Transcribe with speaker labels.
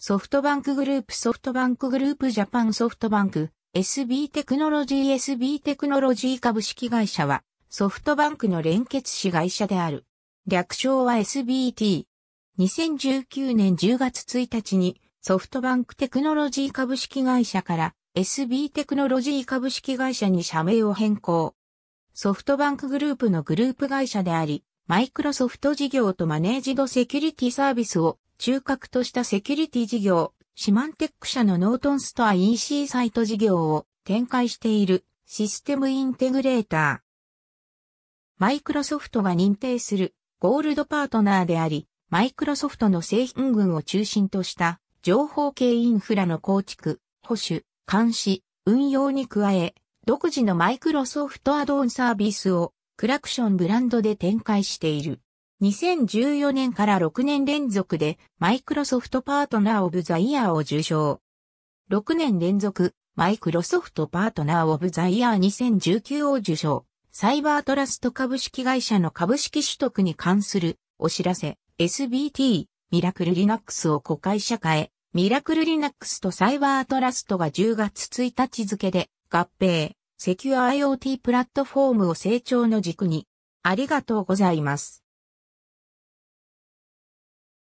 Speaker 1: ソフトバンクグループソフトバンクグループジャパンソフトバンク SB テクノロジー SB テクノロジー株式会社はソフトバンクの連結子会社である。略称は SBT。2019年10月1日にソフトバンクテクノロジー株式会社から SB テクノロジー株式会社に社名を変更。ソフトバンクグループのグループ会社であり、マイクロソフト事業とマネージドセキュリティサービスを中核としたセキュリティ事業、シマンテック社のノートンストア EC サイト事業を展開しているシステムインテグレーター。マイクロソフトが認定するゴールドパートナーであり、マイクロソフトの製品群を中心とした情報系インフラの構築、保守、監視、運用に加え、独自のマイクロソフトアドオンサービスをクラクションブランドで展開している。2014年から6年連続でマイクロソフトパートナーオブザイヤーを受賞。6年連続マイクロソフトパートナーオブザイヤー2019を受賞。サイバートラスト株式会社の株式取得に関するお知らせ SBT ミラクルリナックスを子会社化へミラクルリナックスとサイバートラストが10月1日付で合併。セキュア IoT プラットフォームを成長の軸に。ありがとうござ
Speaker 2: います。